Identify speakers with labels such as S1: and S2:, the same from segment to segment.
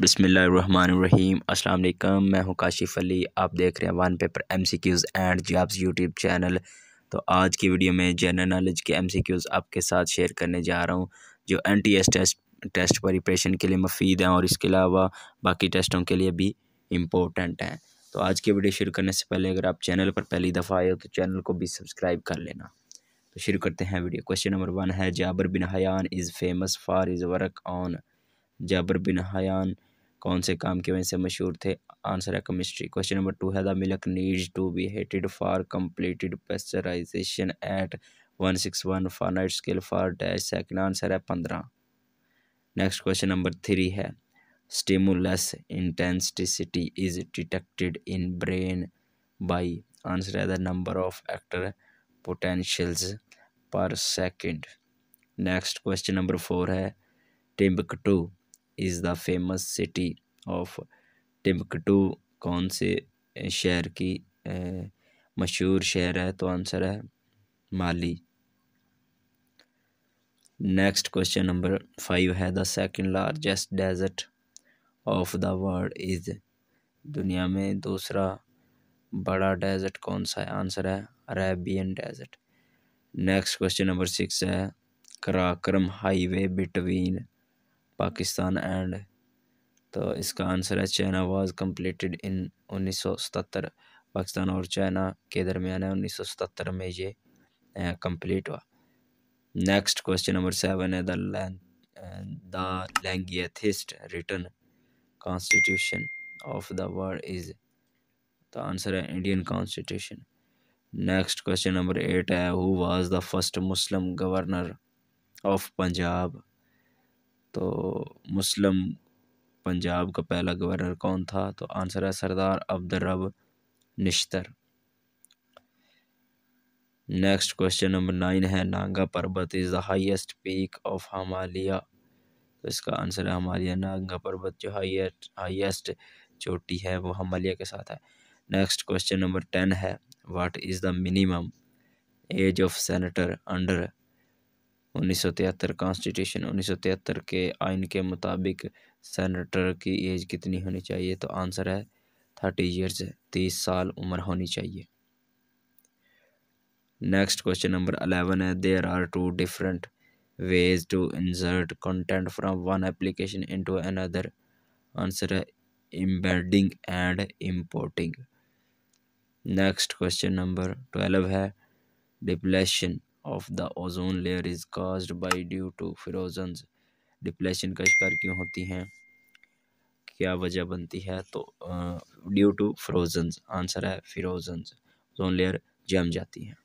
S1: बसमीम् अल्लाम मैं हूं काशिफ अली आप देख रहे हैं one paper M C Qs and jobs YouTube channel तो आज की वीडियो में जनरल नॉलेज के एम सी क्यूज़ आपके साथ शेयर करने जा रहा हूं जो N T S test test preparation के लिए मुफीद हैं और इसके अलावा बाकी टेस्टों के लिए भी इम्पोर्टेंट हैं तो आज की वीडियो शुरू करने से पहले अगर आप चैनल पर पहली दफ़ा आए हो तो चैनल को भी सब्सक्राइब कर लेना तो शुरू करते हैं वीडियो क्वेश्चन नंबर वन है Jabir bin Hayyan is famous for his work on Jabir bin Hayyan कौन से काम की वजह से मशहूर थे आंसर है केमिस्ट्री क्वेश्चन नंबर टू है the milk needs to be heated for completed pasteurization at one six one finite scale for dash second answer है पंद्रह नेक्स्ट क्वेश्चन नंबर थ्री है stimulus intensity is detected in brain by answer है the number of actor potentials per second next question number four है Timbuktu is the famous city of Timbuktu कौन से शहर की मशहूर शहर है तो आंसर है Mali next question number five है the second largest desert of the world is दुनिया में दूसरा बड़ा डेजर्ट कौन सा है आंसर है Arabian desert next question number six है Karakoram highway between Pakistan and तो इसका आंसर है चाइना वाज कम्प्लीटेड इन उन्नीस सौ पाकिस्तान और चाइना के दरमियान उन्नीस सौ में ये कम्प्लीट हुआ नेक्स्ट क्वेश्चन नंबर सेवन है the the written constitution of the world is तो आंसर है Indian constitution next question number eight है who was the first Muslim governor of Punjab तो मुस्लिम पंजाब का पहला गवर्नर कौन था तो आंसर है Sardar Rab Nishtar next question number nine है Nanga Parbat is the highest peak of Himalaya तो इसका आंसर है हमालिया नांगा पर्वत जो हाईएस्ट हाईएस्ट चोटी है वो हमालिया के साथ है नेक्स्ट क्वेश्चन नंबर टेन है what is the minimum age of senator under उन्नीस सौ तिहत्तर कॉन्स्टिट्यूशन उन्नीस सौ तिहत्तर के आइन के मुताबिक सेनेटर की एज कितनी होनी चाहिए तो आंसर है थर्टी ईयर्स तीस साल उम्र होनी चाहिए नेक्स्ट क्वेश्चन नंबर अलेवन है there are two different ways to insert content from one application into another answer है embedding and importing next question number twelve है depletion of the ozone layer is caused by due to frozen depletion का शिकार क्यों होती हैं क्या वजह बनती है तो ड्यू टू फ्रोजन आंसर है फ्रोजन ओजोन लेयर जम जाती है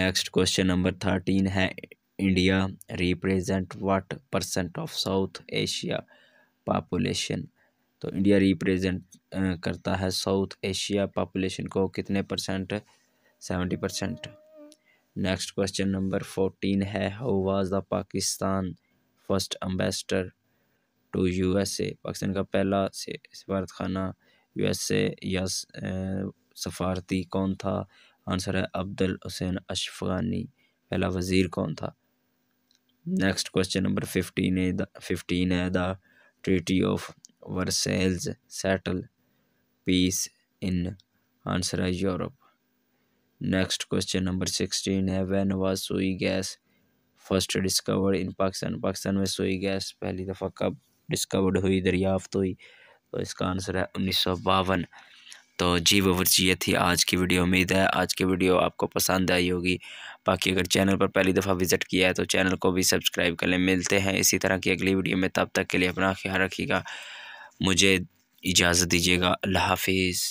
S1: नेक्स्ट क्वेश्चन नंबर थर्टीन है India represent what percent of South Asia population तो इंडिया रिप्रेजेंट करता है साउथ एशिया पापुलेशन को कितने percent seventy percent next question number fourteen है how was the Pakistan first ambassador to USA Pakistan का पहला सफारत खाना यूएसए या सफारती कौन था आंसर है अब्दुल हुसैन अशफगानी पहला वज़ीर कौन था नेक्स्ट क्वेश्चन नंबर फिफ्टीन है फिफ्टीन है the treaty of Versailles settle peace in answer है Europe next question number sixteen है when was Sui gas first discovered in Pakistan Pakistan में सोई गैस पहली दफ़ा कब डिस्कवर्ड हुई दरियाफ्त हुई तो इसका आंसर है उन्नीस सौ बावन तो जी ववर्स ये थी आज की वीडियो उम्मीद है आज की वीडियो आपको पसंद आई होगी बाकी अगर चैनल पर पहली दफ़ा विज़िट किया है तो चैनल को भी सब्सक्राइब कर लें मिलते हैं इसी तरह की अगली वीडियो में तब तक के लिए अपना ख्याल रखिएगा मुझे इजाज़त दीजिएगा अल्लाह हाफिज़